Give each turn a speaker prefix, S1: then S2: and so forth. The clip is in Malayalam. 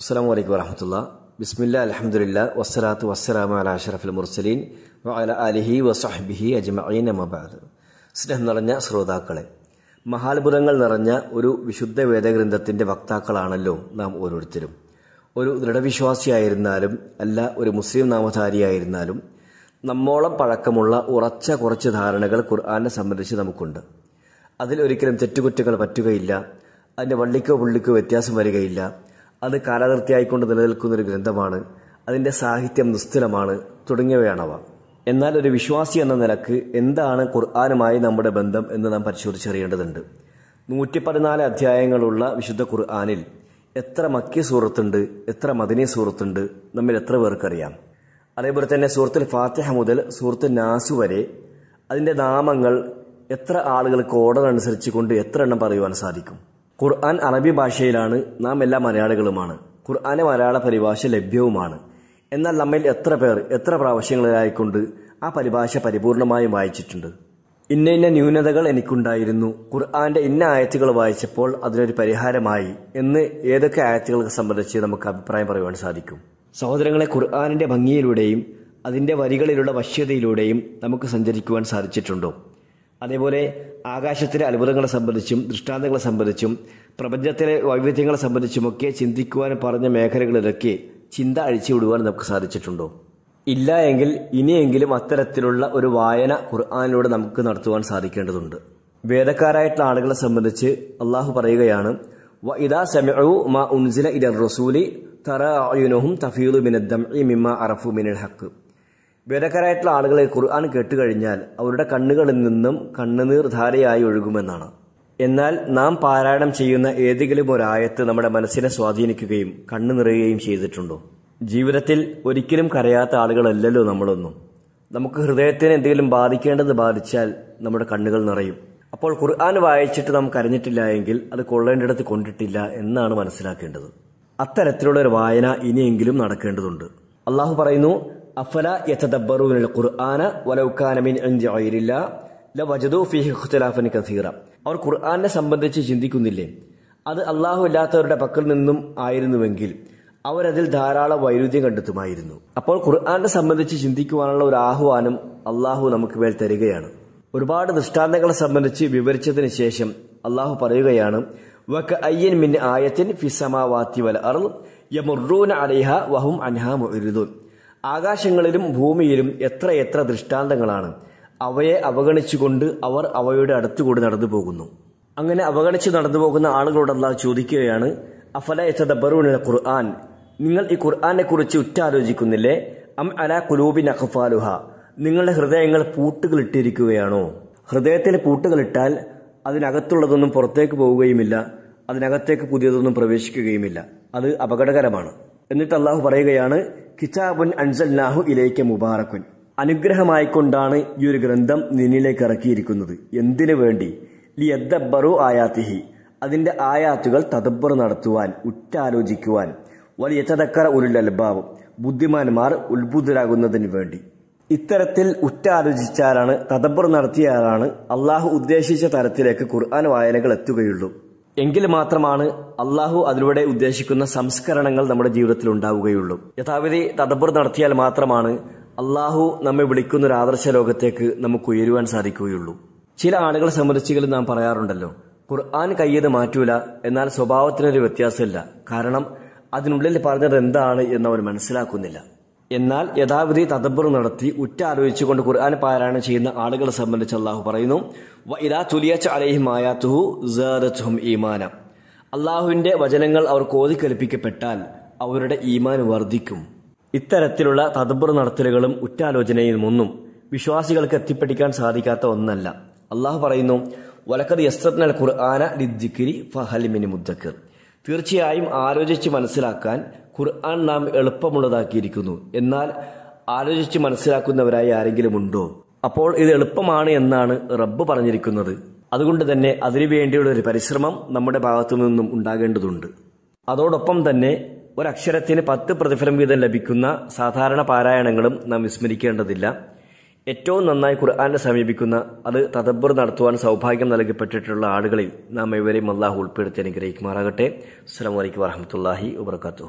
S1: അസ്സാം വലൈക്കും വരഹമത്തുള്ള ബിസ്മില്ല അലഹമുല്ല വസ്സലാത്തു വസ്സലാമ അല അഷറഫുൽ മുർസലീൻ അല അലിഹി വസഹബിഹി അജ്മഈൻ അമബാദ് സ്നേഹം നിറഞ്ഞ ശ്രോതാക്കളെ മഹാത്ഭുതങ്ങൾ നിറഞ്ഞ ഒരു വിശുദ്ധ വേദഗ്രന്ഥത്തിൻ്റെ വക്താക്കളാണല്ലോ നാം ഓരോരുത്തരും ഒരു ദൃഢവിശ്വാസിയായിരുന്നാലും അല്ല ഒരു മുസ്ലിം നാമധാരിയായിരുന്നാലും നമ്മോളം പഴക്കമുള്ള ഉറച്ച കുറച്ച് ധാരണകൾ ഖുർആാനെ സംബന്ധിച്ച് നമുക്കുണ്ട് അതിൽ ഒരിക്കലും തെറ്റുകുറ്റങ്ങൾ പറ്റുകയില്ല അതിൻ്റെ വള്ളിക്കോ പുള്ളിക്കോ വ്യത്യാസം വരികയില്ല അത് കാലാതിർത്തിയായിക്കൊണ്ട് ഒരു ഗ്രന്ഥമാണ് അതിൻ്റെ സാഹിത്യം നിസ്തുലമാണ് തുടങ്ങിയവയാണവ എന്നാൽ ഒരു വിശ്വാസി എന്ന നിലക്ക് എന്താണ് ഖുർആാനുമായി നമ്മുടെ ബന്ധം എന്ന് നാം പരിശോധിച്ചറിയേണ്ടതുണ്ട് നൂറ്റി പതിനാല് അധ്യായങ്ങളുള്ള വിശുദ്ധ ഖുർആാനിൽ എത്ര മക്കിയ സൂറത്തുണ്ട് എത്ര മദിനി സൂറത്തുണ്ട് നമ്മൾ എത്ര പേർക്കറിയാം അതേപോലെ തന്നെ സുഹൃത്തിൽ ഫാത്തിഹ മുതൽ സുഹൃത്ത് നാസു വരെ അതിൻ്റെ നാമങ്ങൾ എത്ര ആളുകൾക്ക് ഓർഡർ അനുസരിച്ച് കൊണ്ട് എത്ര എണ്ണം പറയുവാൻ സാധിക്കും ഖുർആൻ അറബി ഭാഷയിലാണ് നാം എല്ലാ മലയാളികളുമാണ് ഖുർആാനെ മലയാള പരിഭാഷ ലഭ്യവുമാണ് എന്നാൽ നമ്മിൽ എത്ര പേർ എത്ര പ്രാവശ്യങ്ങളിലായിക്കൊണ്ട് ആ പരിഭാഷ പരിപൂർണമായും വായിച്ചിട്ടുണ്ട് ഇന്ന ഇന്ന ന്യൂനതകൾ എനിക്കുണ്ടായിരുന്നു ഖുർആാന്റെ ഇന്ന ആയത്തുകൾ വായിച്ചപ്പോൾ അതിനൊരു പരിഹാരമായി എന്ന് ഏതൊക്കെ ആയത്തുകൾക്ക് സംബന്ധിച്ച് നമുക്ക് അഭിപ്രായം പറയുവാൻ സാധിക്കും സഹോദരങ്ങളെ ഖുർആാനിന്റെ ഭംഗിയിലൂടെയും അതിന്റെ വരികളിലുള്ള വശ്യതയിലൂടെയും നമുക്ക് സഞ്ചരിക്കുവാൻ സാധിച്ചിട്ടുണ്ടോ അതേപോലെ ആകാശത്തിലെ അത്ഭുതങ്ങളെ സംബന്ധിച്ചും ദൃഷ്ടാന്തങ്ങളെ സംബന്ധിച്ചും പ്രപഞ്ചത്തിലെ വൈവിധ്യങ്ങളെ സംബന്ധിച്ചുമൊക്കെ ചിന്തിക്കുവാൻ പറഞ്ഞ മേഖലകളിലൊക്കെ ചിന്ത വിടുവാൻ നമുക്ക് സാധിച്ചിട്ടുണ്ടോ ഇല്ല എങ്കിൽ ഇനിയെങ്കിലും അത്തരത്തിലുള്ള ഒരു വായന ഖുർആാനിലൂടെ നമുക്ക് നടത്തുവാൻ സാധിക്കേണ്ടതുണ്ട് വേദക്കാരായിട്ടുള്ള ആളുകളെ സംബന്ധിച്ച് അള്ളാഹു പറയുകയാണ് വ ഇദാ സമയു മാ ഉൻസില റസൂലി തറ തഫീലു മിനദ്ദം ഇ മിമ്മ അറഫു മിനൽ ഹക്ക് വേദക്കാരായിട്ടുള്ള ആളുകളെ ഖുർആൻ കേട്ടുകഴിഞ്ഞാൽ അവരുടെ കണ്ണുകളിൽ നിന്നും കണ്ണുനീർ ധാരയായി ഒഴുകുമെന്നാണ് എന്നാൽ നാം പാരായണം ചെയ്യുന്ന ഏതെങ്കിലും ഒരായത്ത് നമ്മുടെ മനസ്സിനെ സ്വാധീനിക്കുകയും കണ്ണു നിറയുകയും ചെയ്തിട്ടുണ്ടോ ജീവിതത്തിൽ ഒരിക്കലും കരയാത്ത ആളുകളല്ലല്ലോ നമ്മളൊന്നും നമുക്ക് ഹൃദയത്തിന് എന്തെങ്കിലും ബാധിക്കേണ്ടത് ബാധിച്ചാൽ നമ്മുടെ കണ്ണുകൾ നിറയും അപ്പോൾ ഖുർആൻ വായിച്ചിട്ട് നാം കരഞ്ഞിട്ടില്ല എങ്കിൽ അത് കൊള്ളേണ്ടിടത്ത് കൊണ്ടിട്ടില്ല എന്നാണ് മനസ്സിലാക്കേണ്ടത് അത്തരത്തിലുള്ള ഒരു വായന ഇനിയെങ്കിലും നടക്കേണ്ടതുണ്ട് അള്ളാഹു പറയുന്നു അഫല യതദബ്ബറൂന ഖുർആന കാന മിൻ ഫീഹി ഇഖ്തിലാഫൻ കസീറ അവർ ഖുർആാനെ സംബന്ധിച്ച് ചിന്തിക്കുന്നില്ലേ അത് അള്ളാഹു അല്ലാത്തവരുടെ പക്കൽ നിന്നും ആയിരുന്നുവെങ്കിൽ അവരതിൽ ധാരാളം വൈരുദ്ധ്യം കണ്ടെത്തുമായിരുന്നു അപ്പോൾ ഖുർആാനെ സംബന്ധിച്ച് ചിന്തിക്കുവാനുള്ള ഒരു ആഹ്വാനം അള്ളാഹു നമുക്ക് മേൽ തരികയാണ് ഒരുപാട് ദൃഷ്ടാന്തങ്ങളെ സംബന്ധിച്ച് വിവരിച്ചതിന് ശേഷം അള്ളാഹു പറയുകയാണ് വക്ക അയ്യൻ മിൻ ആയത്തിൻ ഫിസമാവാത്തി വൽ അറു യമറുൻ അലിഹ വഹും അൻഹാ ആകാശങ്ങളിലും ഭൂമിയിലും എത്രയെത്ര ദൃഷ്ടാന്തങ്ങളാണ് അവയെ അവഗണിച്ചുകൊണ്ട് അവർ അവയുടെ അടുത്തുകൂടി നടന്നു പോകുന്നു അങ്ങനെ അവഗണിച്ച് നടന്നു പോകുന്ന ആളുകളോട് അല്ലാ ചോദിക്കുകയാണ് അഫല എത്തബറുള്ള ഖുർആൻ നിങ്ങൾ ഈ ഖുർആാനെ കുറിച്ച് ഉറ്റാലോചിക്കുന്നില്ലേ അം അല കുലൂബിൻ അഖഫാലുഹ നിങ്ങളുടെ ഹൃദയങ്ങൾ പൂട്ടുകളിട്ടിരിക്കുകയാണോ ഹൃദയത്തിൽ പൂട്ടുകളിട്ടാൽ അതിനകത്തുള്ളതൊന്നും പുറത്തേക്ക് പോവുകയുമില്ല അതിനകത്തേക്ക് പുതിയതൊന്നും പ്രവേശിക്കുകയുമില്ല അത് അപകടകരമാണ് എന്നിട്ട് അള്ളാഹു പറയുകയാണ് കിതാബുൻ അൻസൽനാഹു ഇലേക്ക് മുബാറക്കുൻ അനുഗ്രഹമായിക്കൊണ്ടാണ് ഈ ഒരു ഗ്രന്ഥം നിന്നിലേക്ക് ഇറക്കിയിരിക്കുന്നത് എന്തിനു വേണ്ടി ലിയദ്ബറു ആയാത്തിഹി അതിന്റെ ആയാത്തുകൾ തദബ്ബർ നടത്തുവാൻ ഉറ്റാലോചിക്കുവാൻ വലിയ ചതക്കറ ഉരുളൽബാവും ബുദ്ധിമാന്മാർ ഉത്ഭുതരാകുന്നതിന് വേണ്ടി ഇത്തരത്തിൽ ഉറ്റാലോചിച്ചാലാണ് തദബ്ബർ നടത്തിയാലാണ് അള്ളാഹു ഉദ്ദേശിച്ച തരത്തിലേക്ക് ഖുർആൻ വായനകൾ എത്തുകയുള്ളൂ എങ്കിൽ മാത്രമാണ് അള്ളാഹു അതിലൂടെ ഉദ്ദേശിക്കുന്ന സംസ്കരണങ്ങൾ നമ്മുടെ ജീവിതത്തിൽ ഉണ്ടാവുകയുള്ളൂ യഥാവിധി തദബർ നടത്തിയാൽ മാത്രമാണ് അള്ളാഹു നമ്മെ വിളിക്കുന്ന ഒരു ആദർശ ലോകത്തേക്ക് നമുക്ക് ഉയരുവാൻ സാധിക്കുകയുള്ളൂ ചില ആളുകളെ സംബന്ധിച്ചെങ്കിലും നാം പറയാറുണ്ടല്ലോ ഖുർആൻ കയ്യത് മാറ്റൂല എന്നാൽ സ്വഭാവത്തിനൊരു വ്യത്യാസമില്ല കാരണം അതിനുള്ളിൽ പറഞ്ഞത് എന്താണ് അവർ മനസ്സിലാക്കുന്നില്ല എന്നാൽ യഥാവിധി തദബർ നടത്തി കൊണ്ട് ഖുർആൻ പാരായണം ചെയ്യുന്ന ആളുകളെ സംബന്ധിച്ച് അള്ളാഹു പറയുന്നു അള്ളാഹുവിന്റെ ഈമാന അള്ളാഹുവിൻ്റെ വചനങ്ങൾ അവർക്ക് ഓതിക്കൽപ്പിക്കപ്പെട്ടാൽ അവരുടെ ഈമാൻ വർദ്ധിക്കും ഇത്തരത്തിലുള്ള തദബർ നടത്തലുകളും ഉറ്റാലോചനയും ഒന്നും വിശ്വാസികൾക്ക് എത്തിപ്പെടിക്കാൻ സാധിക്കാത്ത ഒന്നല്ല അള്ളാഹു പറയുന്നു വലക്കത് യസ്രത്നൽ ഖുർആന ലിദ്ദിക്കിരി ഫഹലിമിനി മുദ്ദക്കർ തീർച്ചയായും ആലോചിച്ച് മനസ്സിലാക്കാൻ ഖുർആൻ നാം എളുപ്പമുള്ളതാക്കിയിരിക്കുന്നു എന്നാൽ ആലോചിച്ച് മനസ്സിലാക്കുന്നവരായി ആരെങ്കിലും ഉണ്ടോ അപ്പോൾ ഇത് എളുപ്പമാണ് എന്നാണ് റബ്ബ് പറഞ്ഞിരിക്കുന്നത് അതുകൊണ്ട് തന്നെ അതിനുവേണ്ടിയുള്ള ഒരു പരിശ്രമം നമ്മുടെ ഭാഗത്തു നിന്നും ഉണ്ടാകേണ്ടതുണ്ട് അതോടൊപ്പം തന്നെ ഒരക്ഷരത്തിന് പത്ത് പ്രതിഫലം വീതം ലഭിക്കുന്ന സാധാരണ പാരായണങ്ങളും നാം വിസ്മരിക്കേണ്ടതില്ല ഏറ്റവും നന്നായി ഖുർആാനെ സമീപിക്കുന്ന അത് തദബ്ബർ നടത്തുവാൻ സൗഭാഗ്യം നൽകപ്പെട്ടിട്ടുള്ള ആളുകളിൽ നാം ഇവരെയും അള്ളാഹു ഉൾപ്പെടുത്തി അനുഗ്രഹിക്കുമാറാകട്ടെ അസ്സാം വലൈക്കും വാഹമത്തല്ലാഹി വാബർക്കാത്തു